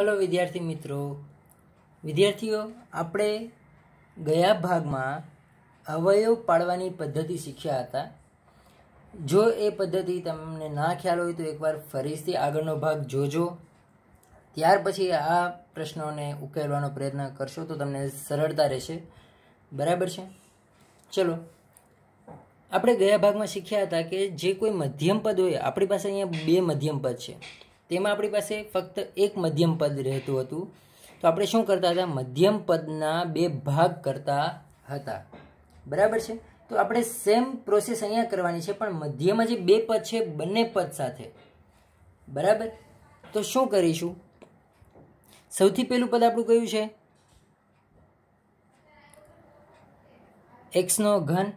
hello વિદ્યાર્થી મિત્રો વિદ્યાર્થીઓ આપણે ગયા ભાગમાં અવયવ પાડવાની પદ્ધતિ શીખ્યા હતા જો એ પદ્ધતિ તમને ના ખ્યાલ હોય તો એકવાર ફરીથી આગળનો ભાગ જોજો ત્યાર પછી આ પ્રશ્નોને ઉકેલવાનો પ્રયત્ન કરશો તો તમને સરળતા રહેશે બરાબર છે ચલો આપણે ગયા ભાગમાં શીખ્યા હતા કે જે કોઈ મધ્યમ પદ હોય આપણી પાસે અહીંયા બે મધ્યમ પદ છે તેમાં આપણી પાસે ફક્ત એક મધ્યમ પદ રહેતું હતું તો આપણે શું કરતા હતા મધ્યમ પદના બે ભાગ કરતા હતા બરાબર છે તો આપણે સેમ પ્રોસેસ અહીંયા કરવાની છે પણ મધ્યમાં જે બે પદ છે બંને પદ સાથે બરાબર તો શું કરીશું સૌથી પહેલું પદ આપણું કયું છે એક્સનો ઘન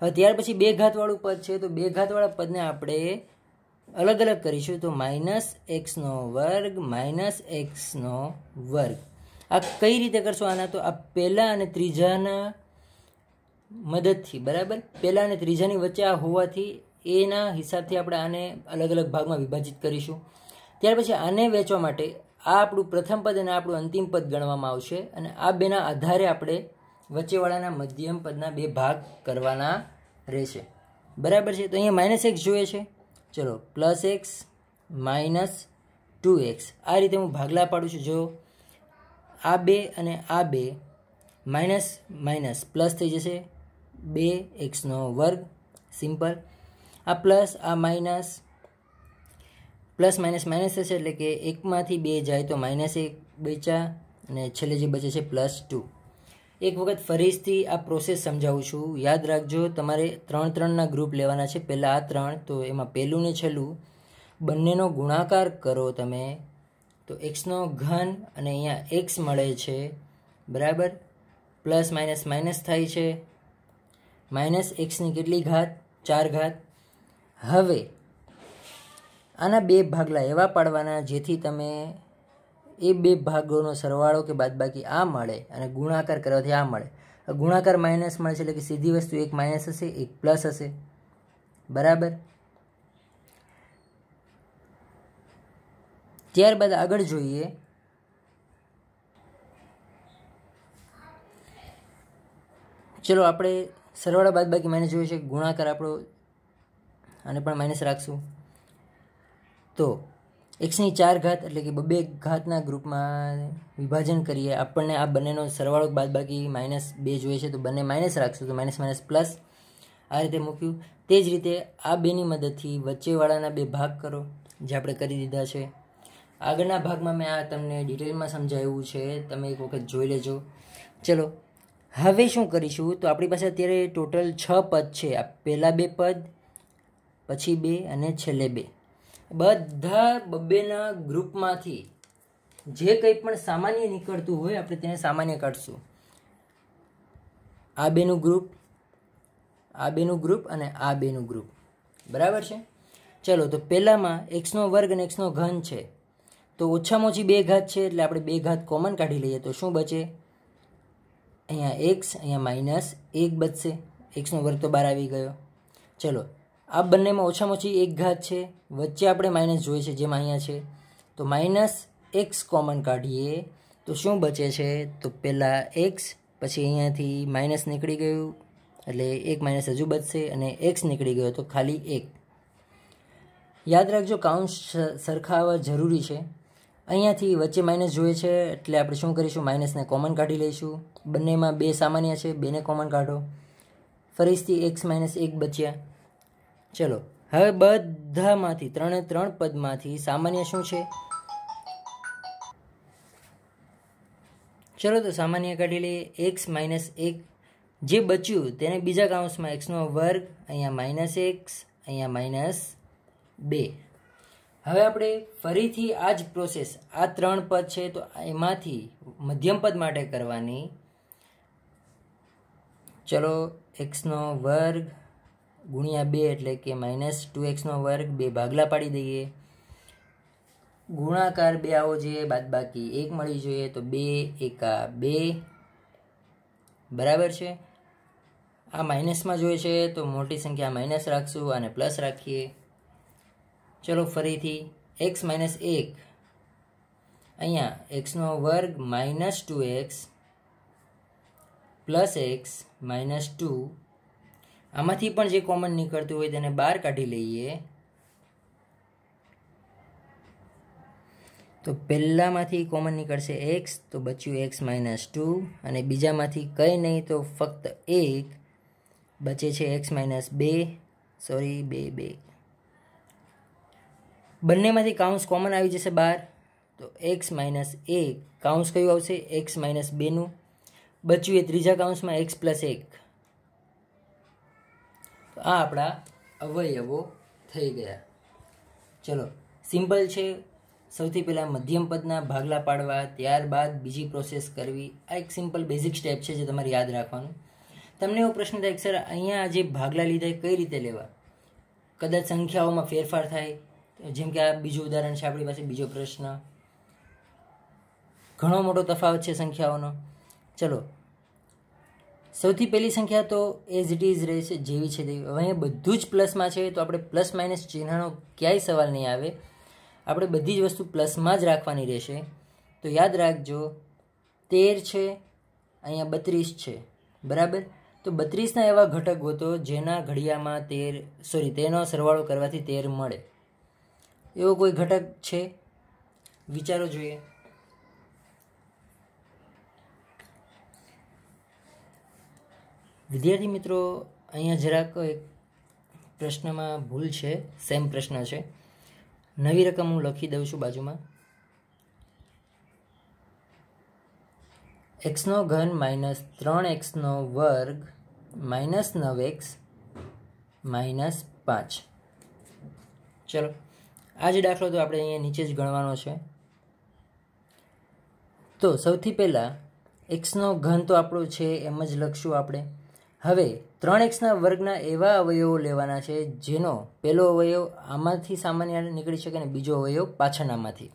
હવે ત્યાર પછી બે ઘાતવાળું પદ છે તો બે ઘાતવાળા પદને આપણે અલગ અલગ કરીશું તો માઇનસ એક્સનો વર્ગ માઇનસ એક્સનો વર્ગ આ કઈ રીતે કરશો આના તો આ પહેલાં અને ત્રીજાના મદદથી બરાબર પહેલાં અને ત્રીજાની વચ્ચે આ હોવાથી એના હિસાબથી આપણે આને અલગ અલગ ભાગમાં વિભાજિત કરીશું ત્યાર પછી આને વેચવા માટે આ આપણું પ્રથમ પદ અને આપણું અંતિમ પદ ગણવામાં આવશે અને આ બેના આધારે આપણે વચ્ચેવાળાના મધ્યમ પદના બે ભાગ કરવાના રહેશે બરાબર છે તો અહીંયા માઇનસ એક્સ જોઈએ છે ચલો plus X minus two X આ રીતે હું ભાગલા પાડું છું જો આ બે અને આ બે માઇનસ માઇનસ પ્લસ થઈ જશે બે એક્સનો વર્ગ સિમ્પલ આ પ્લસ આ માઇનસ પ્લસ માઇનસ માઇનસ થશે એટલે કે એકમાંથી બે જાય તો માઇનસ એક બેચા અને છેલ્લે જે બચે છે પ્લસ ટુ એક વખત ફરીથી આ પ્રોસેસ સમજાવું છું યાદ રાખજો તમારે ત્રણ ત્રણના ગ્રુપ લેવાના છે પહેલાં આ ત્રણ તો એમાં પહેલું ને છેલ્લું બંનેનો ગુણાકાર કરો તમે તો એક્સનો ઘન અને અહીંયા એક્સ મળે છે બરાબર પ્લસ માઇનસ માઇનસ થાય છે માઇનસ એક્સની કેટલી ઘાત ચાર ઘાત હવે આના બે ભાગલા એવા પાડવાના જેથી તમે એ બે ભાગોનો સરવાળો કે બાદબાકી આ મળે અને ગુણાકાર કરવાથી આ મળે ગુણાકાર માઇનસ મળે છે એટલે કે સીધી વસ્તુ એક માઇનસ હશે એક પ્લસ હશે બરાબર ત્યારબાદ આગળ જોઈએ ચલો આપણે સરવાળા બાકી માઇનસ જોઈએ છે ગુણાકાર આપણો અને પણ માઇનસ રાખશું તો એકસની ચાર ઘાત એટલે કે બબે ઘાતના ગ્રુપમાં વિભાજન કરીએ આપણને આ બંનેનો સરવાળો બાદ બાકી માઇનસ બે જોઈએ છે તો બંને માઇનસ રાખશું તો માઇનસ માઇનસ પ્લસ આ રીતે મૂક્યું તે જ રીતે આ બેની મદદથી વચ્ચેવાળાના બે ભાગ કરો જે આપણે કરી દીધા છે આગળના ભાગમાં મેં આ તમને ડિટેલમાં સમજાવ્યું છે તમે એક વખત જોઈ લેજો ચલો હવે શું કરીશું તો આપણી પાસે અત્યારે ટોટલ છ પદ છે આ પહેલાં બે પદ પછી બે અને છેલ્લે બે બધા બબ્બેના ગ્રુપમાંથી જે કંઈ પણ સામાન્ય નીકળતું હોય આપણે તેને સામાન્ય કાઢશું આ બેનું ગ્રુપ આ બેનું ગ્રુપ અને આ બેનું ગ્રુપ બરાબર છે ચલો તો પહેલાંમાં એક્સનો વર્ગ અને એક્સનો ઘન છે તો ઓછામાં ઓછી બે ઘાત છે એટલે આપણે બે ઘાત કોમન કાઢી લઈએ તો શું બચે અહીંયા એક્સ અહીંયા માઇનસ એક બચશે એક્સનો વર્ગ તો બહાર આવી ગયો ચલો આ બંનેમાં ઓછામાં ઓછી એક ઘાત છે વચ્ચે આપણે માઇનસ જોઈએ છે જેમાં અહીંયા છે તો માઇનસ એક્સ કોમન કાઢીએ તો શું બચે છે તો પહેલાં એક્સ પછી અહીંયાથી માઇનસ નીકળી ગયું એટલે એક માઇનસ હજુ બચશે અને એક્સ નીકળી ગયો તો ખાલી એક યાદ રાખજો કાઉન્ટ સરખાવવા જરૂરી છે અહીંયાથી વચ્ચે માઇનસ જોઈએ છે એટલે આપણે શું કરીશું માઇનસને કોમન કાઢી લઈશું બંનેમાં બે સામાન્ય છે બેને કોમન કાઢો ફરીથી એક્સ માઇનસ એક બચ્યા ચલો હવે બધામાંથી ત્રણે ત્રણ પદમાંથી સામાન્ય શું છે ચલો તો સામાન્ય કાઢી લઈએ એક્સ માઇનસ એક જે બચ્યું તેને બીજા કાઉન્સમાં એક્સનો વર્ગ અહીંયા માઇનસ એક્સ અહીંયા માઇનસ બે હવે આપણે ફરીથી આ જ પ્રોસેસ આ ત્રણ પદ છે તો એમાંથી મધ્યમ પદ માટે કરવાની ચલો એક્સનો વર્ગ ગુણ્યા બે એટલે કે માઇનસ ટુ એક્સનો વર્ગ બે ભાગલા પાડી દઈએ ગુણાકાર બે આવો જોઈએ બાદ બાકી એક મળી જોઈએ તો બે એકા બે બરાબર છે આ માઇનસમાં જોઈએ છે તો મોટી સંખ્યા માઇનસ રાખશું અને પ્લસ રાખીએ ચલો ફરીથી એક્સ માઇનસ એક અહીંયા એક્સનો વર્ગ minus two X plus X minus two આમાંથી પણ જે કોમન નીકળતું હોય તેને બહાર કાઢી લઈએ તો પહેલાંમાંથી કોમન નીકળશે એક્સ તો બચ્યું એક્સ માઇનસ ટુ અને બીજામાંથી કંઈ નહીં તો ફક્ત એક બચે છે એક્સ માઇનસ બે સોરી બે બે બંનેમાંથી કાઉન્સ કોમન આવી જશે બહાર તો એક્સ માઇનસ એક કાઉન્સ કયું આવશે એક્સ માઇનસ બેનું બચ્યું એ ત્રીજા કાઉન્સમાં એક્સ પ્લસ એક આ આપણા અવયવો થઈ ગયા ચલો સિમ્પલ છે સૌથી પહેલાં મધ્યમ પદના ભાગલા પાડવા ત્યારબાદ બીજી પ્રોસેસ કરવી આ એક સિમ્પલ બેઝિક સ્ટેપ છે જે તમારે યાદ રાખવાનું તમને એવો પ્રશ્ન થાય સર અહીંયા જે ભાગલા લીધા કઈ રીતે લેવા કદાચ સંખ્યાઓમાં ફેરફાર થાય જેમ કે આ બીજું ઉદાહરણ છે આપણી પાસે બીજો પ્રશ્ન ઘણો મોટો તફાવત છે સંખ્યાઓનો ચલો સૌથી પહેલી સંખ્યા તો એઝ ઇટ ઇઝ રહે છે જેવી છે તેવી હવે અહીંયા બધું જ પ્લસમાં છે તો આપણે પ્લસ માઇનસ ચિહ્નનો ક્યાંય સવાલ નહીં આવે આપણે બધી જ વસ્તુ પ્લસમાં જ રાખવાની રહેશે તો યાદ રાખજો તેર છે અહીંયા બત્રીસ છે બરાબર તો બત્રીસના એવા ઘટક ગોતો જેના ઘડિયામાં તેર સોરી તેનો સરવાળો કરવાથી તેર મળે એવો કોઈ ઘટક છે વિચારો જોઈએ વિદ્યાર્થી મિત્રો અહીંયા જરાક એક પ્રશ્નમાં ભૂલ છે સેમ પ્રશ્ન છે નવી રકમ હું લખી દઉં છું બાજુમાં એક્સનો ઘન માઇનસ ત્રણ એક્સનો વર્ગ માઇનસ નવ એક્સ માઇનસ પાંચ ચલો આ જે દાખલો તો આપણે અહીંયા નીચે જ ગણવાનો છે તો સૌથી પહેલાં એક્સનો ઘન તો આપણો છે એમ જ લખશું આપણે હવે ત્રણ એક્સના વર્ગના એવા અવયવો લેવાના છે જેનો પહેલો અવયવ આમાંથી સામાન્ય નીકળી શકે અને બીજો અવયવ પાછળનામાંથી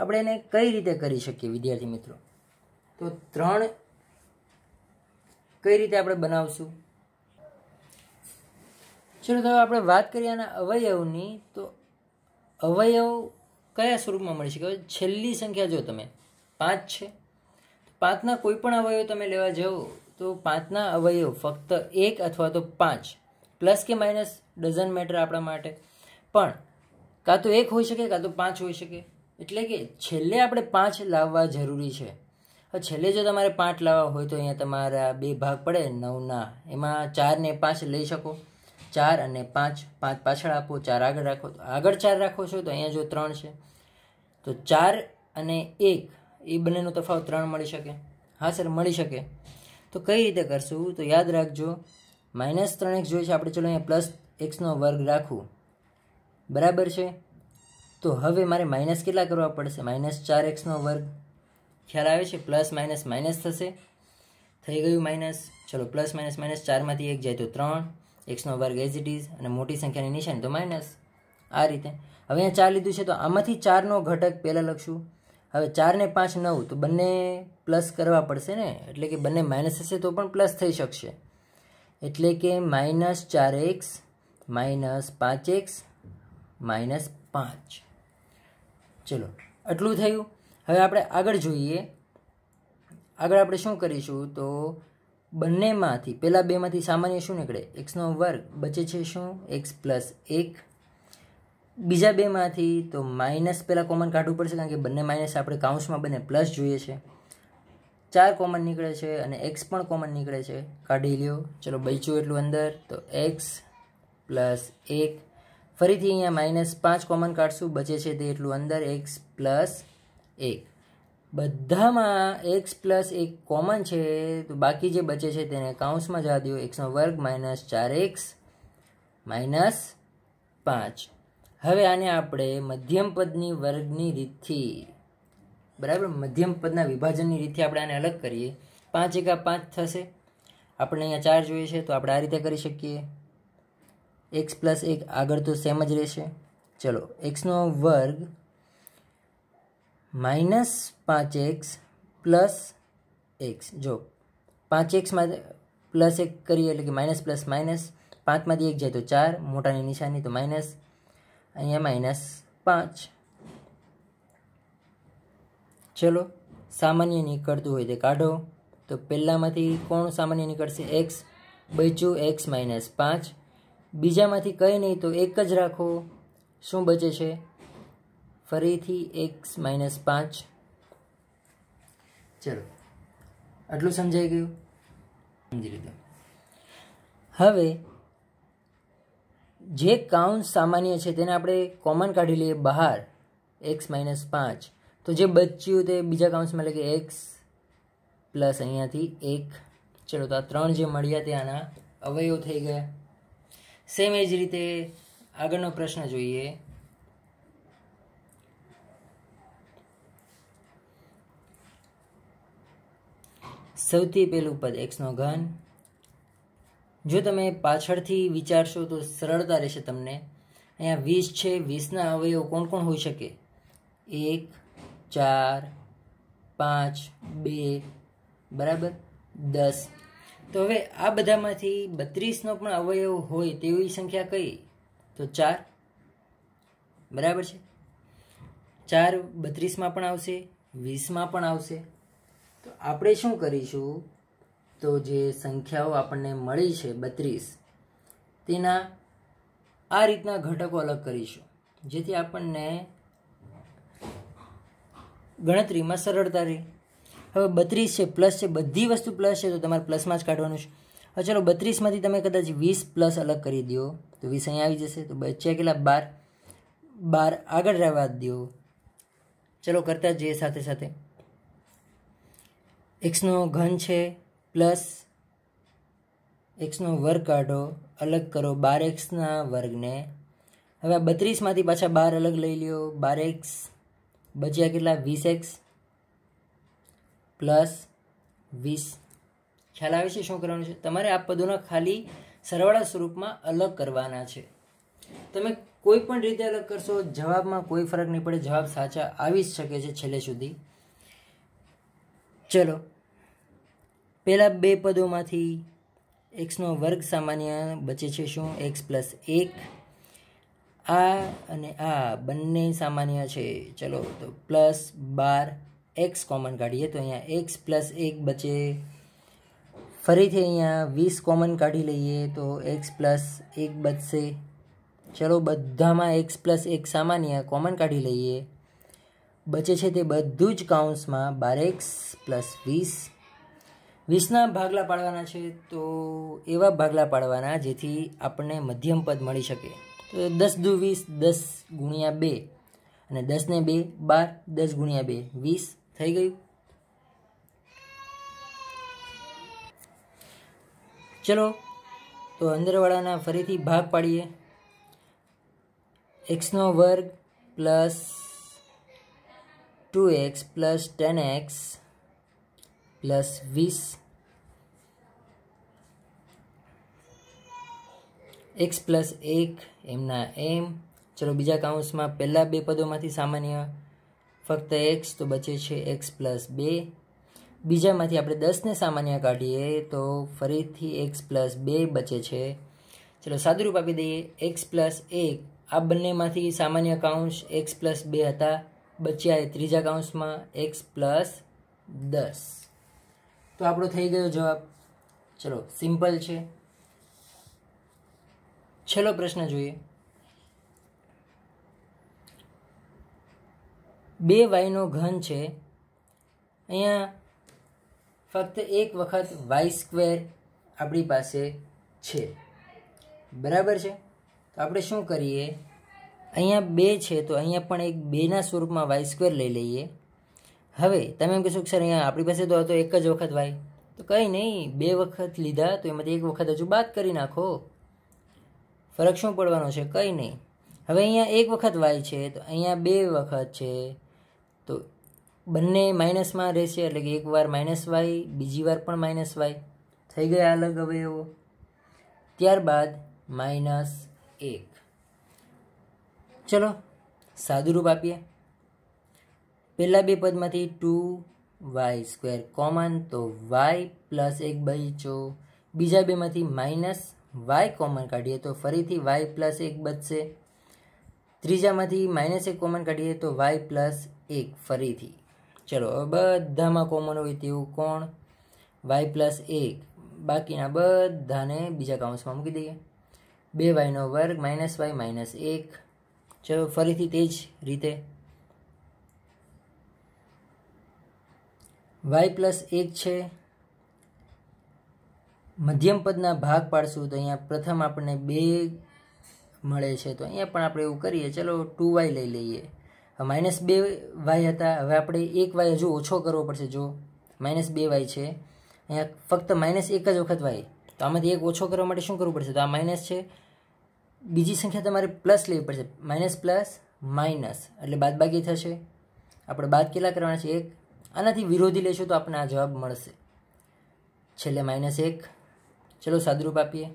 આપણે એને કઈ રીતે કરી શકીએ વિદ્યાર્થી મિત્રો તો ત્રણ કઈ રીતે આપણે બનાવશું ચલો તો આપણે વાત કરીએ આના અવયવની તો અવયવ કયા સ્વરૂપમાં મળી શકે છેલ્લી સંખ્યા જો તમે પાંચ છે પાંચના કોઈ પણ અવયવ તમે લેવા જાઓ તો પાંચના અવયવ ફક્ત એક અથવા તો પાંચ પ્લસ કે માઇનસ ડઝન મેટર આપણા માટે પણ કાં તો એક હોઈ શકે કાં તો પાંચ હોઈ શકે એટલે કે છેલ્લે આપણે પાંચ લાવવા જરૂરી છે છેલ્લે જો તમારે પાંચ લાવવા હોય તો અહીંયા તમારા બે ભાગ પડે નવના એમાં ચાર ને પાંચ લઈ શકો ચાર અને પાંચ પાંચ પાછળ આપો ચાર આગળ રાખો તો આગળ ચાર રાખો છો તો અહીંયા જો ત્રણ છે તો ચાર અને એક એ બંનેનો તફાવત ત્રણ મળી શકે હા સર મળી શકે તો કઈ રીતે કરશું તો યાદ રાખજો માઇનસ ત્રણ એક્સ જોઈએ છે આપણે ચલો અહીંયા પ્લસ એક્સનો વર્ગ રાખવું બરાબર છે તો હવે મારે માઇનસ કેટલા કરવા પડશે માઇનસ ચાર એક્સનો વર્ગ ખ્યાલ આવે છે પ્લસ માઇનસ માઇનસ થશે થઈ ગયું માઇનસ ચલો પ્લસ માઇનસ માઇનસ ચારમાંથી એક જાય તો ત્રણ એક્સનો વર્ગ એઝ ઇટ ઇઝ અને મોટી સંખ્યાની નિશાની તો માઇનસ આ રીતે હવે અહીંયા ચાર લીધું છે તો આમાંથી ચારનો ઘટક પહેલાં લખશું હવે ચારને પાંચ નવ તો બંને પ્લસ કરવા પડશે ને એટલે કે બંને માઇનસ હશે તો પણ પ્લસ થઈ શકશે એટલે કે માઇનસ ચાર એક્સ માઇનસ પાંચ એક્સ માઇનસ પાંચ ચલો આટલું થયું હવે આપણે આગળ જોઈએ આગળ આપણે શું કરીશું તો બંનેમાંથી પહેલાં બેમાંથી સામાન્ય શું નીકળે એક્સનો વર્ગ બચે છે શું એક્સ પ્લસ એક બીજા બેમાંથી તો માઇનસ પહેલાં કોમન કાઢવું પડશે કારણ કે બંને માઇનસ આપણે કાઉન્સમાં બંને પ્લસ જોઈએ છે ચાર કોમન નીકળે છે અને એક્સ પણ કોમન નીકળે છે કાઢી લ્યો ચલો બચ્યું એટલું અંદર તો એક્સ પ્લસ એક ફરીથી અહીંયા માઇનસ પાંચ કોમન કાઢશું બચે છે તે એટલું અંદર એક્સ પ્લસ એક બધામાં એક્સ પ્લસ એક કોમન છે તો બાકી જે બચે છે તેને કાઉન્સમાં જવા દો એક્સનો વર્ગ માઇનસ ચાર એક્સ માઇનસ પાંચ હવે આને આપણે મધ્યમ પદની વર્ગની રીતથી બરાબર મધ્યમ પદના વિભાજનની રીતે આપણે આને અલગ કરીએ પાંચ એકા પાંચ થશે આપણે અહીંયા ચાર જોઈએ છે તો આપણે આ રીતે કરી શકીએ એક્સ પ્લસ એક આગળ તો સેમ જ રહેશે ચલો એક્સનો વર્ગ માઇનસ પાંચ એક્સ પ્લસ એક્સ જો પાંચ એક્સમાં પ્લસ એક કરીએ એટલે કે માઇનસ પ્લસ માઇનસ પાંચમાંથી એક જાય તો ચાર મોટાની નિશાની તો માઇનસ અહીંયા માઇનસ પાંચ ચલો સામાન્ય નીકળતું હોય તે કાઢો તો પહેલાંમાંથી કોણ સામાન્ય નીકળશે એક્સ બચ્યું એક્સ માઇનસ પાંચ બીજામાંથી કંઈ નહીં તો એક જ રાખો શું બચે છે ફરીથી એક્સ માઇનસ પાંચ ચલો આટલું સમજાઈ ગયું સમજી લીધું હવે જે કાઉન્ટ સામાન્ય છે તેને આપણે કોમન કાઢી લઈએ બહાર એક્સ માઇનસ પાંચ તો જે બચ્યું તે બીજા કાઉન્સમાં એટલે કે એક્સ પ્લસ અહીંયાથી એક ચલો તો આ ત્રણ જે મળ્યા તે આના અવયવ થઈ ગયા સેમ એ જ રીતે આગળનો પ્રશ્ન જોઈએ સૌથી પહેલું પદ એક્સનો ઘન જો તમે પાછળથી વિચારશો તો સરળતા રહેશે તમને અહીંયા વીસ છે વીસના અવયવ કોણ કોણ હોઈ શકે એક ચાર પાંચ બે બરાબર દસ તો હવે આ બધામાંથી બત્રીસનો પણ અવયવ હોય તેવી સંખ્યા કઈ તો ચાર બરાબર છે ચાર બત્રીસમાં પણ આવશે વીસમાં પણ આવશે તો આપણે શું કરીશું તો જે સંખ્યાઓ આપણને મળી છે બત્રીસ તેના આ રીતના ઘટકો અલગ કરીશું જેથી આપણને ગણતરીમાં સરળતા રહી હવે બત્રીસ છે પ્લસ છે બધી વસ્તુ પ્લસ છે તો તમારે પ્લસમાં જ કાઢવાનું છે હવે ચાલો બત્રીસમાંથી તમે કદાચ વીસ પ્લસ અલગ કરી દો તો વીસ અહીંયા આવી જશે તો બચ્યા કેટલા બાર બાર આગળ રહેવા દો ચલો કરતા જઈએ સાથે સાથે એક્સનો ઘન છે પ્લસ એક્સનો વર્ગ કાઢો અલગ કરો બાર એક્સના વર્ગને હવે આ બત્રીસમાંથી પાછા બાર અલગ લઈ લ્યો બાર એક્સ બચ્યા કેટલા વીસ એક્સ પ્લસ વીસ ખ્યાલ આવે છે શું કરવાનું છે તમારે આ પદોના ખાલી સરવાળા સ્વરૂપમાં અલગ કરવાના છે તમે કોઈ પણ રીતે અલગ કરશો જવાબમાં કોઈ ફરક નહીં પડે જવાબ સાચા આવી જ શકે છે છેલ્લે સુધી ચલો પહેલાં બે પદોમાંથી એક્સનો વર્ગ સામાન્ય બચે છે શું એક્સ પ્લસ એક આ અને આ બંને સામાન્ય છે ચલો તો પ્લસ બાર એક્સ કોમન કાઢીએ તો અહીંયા એક્સ પ્લસ એક બચે ફરીથી અહીંયા વીસ કોમન કાઢી લઈએ તો એક્સ પ્લસ એક બચશે ચલો બધામાં એક્સ પ્લસ એક સામાન્ય કોમન કાઢી લઈએ બચે છે તે બધું જ કાઉન્ટ્સમાં બાર એક્સ પ્લસ વીસ વીસના ભાગલા પાડવાના છે તો એવા ભાગલા પાડવાના જેથી આપણને મધ્યમ પદ મળી શકે તો દસ દુ વીસ દસ ગુણ્યા બે અને દસને બે બાર દસ ગુણ્યા બે વીસ થઈ ગયું ચલો તો અંદરવાળાના ફરીથી ભાગ પાડીએ એક્સનો વર્ગ plus two X plus ten X plus વીસ એક્સ પ્લસ એક એમના એમ ચલો બીજા કાઉન્ટ્સમાં પહેલાં બે પદોમાંથી સામાન્ય ફક્ત એક્સ તો બચે છે એક્સ પ્લસ બે બીજામાંથી આપણે દસને સામાન્ય કાઢીએ તો ફરીથી એક્સ પ્લસ બે બચે છે ચલો સાદુરૂપ આપી દઈએ એક્સ પ્લસ એક આ બંનેમાંથી સામાન્ય કાઉન્ટ્સ એક્સ પ્લસ બે હતા બચ્યા એ ત્રીજા કાઉન્ટ્સમાં એક્સ પ્લસ દસ તો આપણો થઈ ગયો જવાબ ચલો સિમ્પલ છે છેલ્લો પ્રશ્ન જોઈએ બે વાયનો ઘન છે અહીંયા ફક્ત એક વખત વાય સ્ક્વેર આપણી પાસે છે બરાબર છે તો આપણે શું કરીએ અહીંયા બે છે તો અહીંયા પણ એક બેના સ્વરૂપમાં વાય સ્ક્વેર લઈ લઈએ હવે તમે એમ કહેશો સર અહીંયા આપણી પાસે તો હતો એક જ વખત વાય તો કંઈ નહીં બે વખત લીધા તો એમાંથી એક વખત હજુ બાદ કરી નાખો ફરક શું પડવાનો છે કંઈ નહીં હવે અહીંયા એક વખત વાય છે તો અહીંયા બે વખત છે તો બંને માઇનસમાં રહેશે એટલે કે એક વાર માઇનસ વાય બીજી વાર પણ માઇનસ વાય થઈ ગયા અલગ હવે એવો ત્યારબાદ માઇનસ એક ચલો સાદુરૂપ આપીએ પહેલાં બે પદમાંથી ટુ વાય સ્ક્વેર કોમન તો વાય પ્લસ એક બચો બીજા બેમાંથી માઇનસ વાય કોમન કાઢીએ તો ફરીથી વાય પ્લસ એક બચશે ત્રીજામાંથી માઇનસ એક કોમન કાઢીએ તો વાય પ્લસ એક ફરીથી ચલો બધામાં કોમન હોય તેવું કોણ વાય પ્લસ એક બાકીના બધાને બીજા કાઉન્સમાં મૂકી દઈએ બે વાયનો વર્ગ માઇનસ વાય માઇનસ એક ચલો ફરીથી તે જ રીતે વાય પ્લસ એક છે મધ્યમ પદના ભાગ પાડશું તો અહીંયા પ્રથમ આપણને બે મળે છે તો અહીંયા પણ આપણે એવું કરીએ ચલો ટુ વાય લઈ લઈએ માઇનસ બે વાય હતા હવે આપણે એક વાય હજુ ઓછો કરવો પડશે જો માઇનસ બે વાય છે અહીંયા ફક્ત માઇનસ એક જ વખત વાય તો આમાંથી એક ઓછો કરવા માટે શું કરવું પડશે તો આ માઇનસ છે બીજી સંખ્યા તમારે પ્લસ લેવી પડશે માઇનસ પ્લસ માઇનસ એટલે બાદબાકી થશે આપણે બાદ કેટલા કરવાના છે એક આનાથી વિરોધી લેશું તો આપણને આ જવાબ મળશે છેલ્લે માઇનસ એક ચલો સાદુરૂપ આપીએ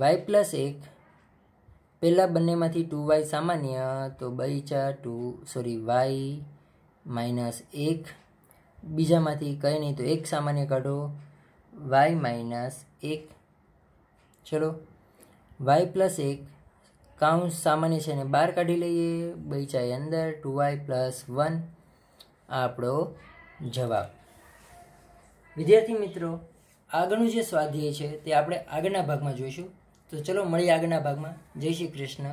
વાય પ્લસ એક પહેલાં બંનેમાંથી ટુ વાય સામાન્ય તો બગીચા ટુ સોરી વાય માઇનસ એક બીજામાંથી કંઈ નહીં તો એક સામાન્ય કાઢો વાય માઇનસ એક ચલો વાય પ્લસ એક કાઉન્સ સામાન્ય છે ને બહાર કાઢી લઈએ બગીચા અંદર ટુ વાય પ્લસ વન આપણો જવાબ વિદ્યાર્થી મિત્રો આગળનું જે સ્વાધ્યાય છે તે આપણે આગળના ભાગમાં જોઈશું તો ચલો મળીએ આગળના ભાગમાં જય શ્રી કૃષ્ણ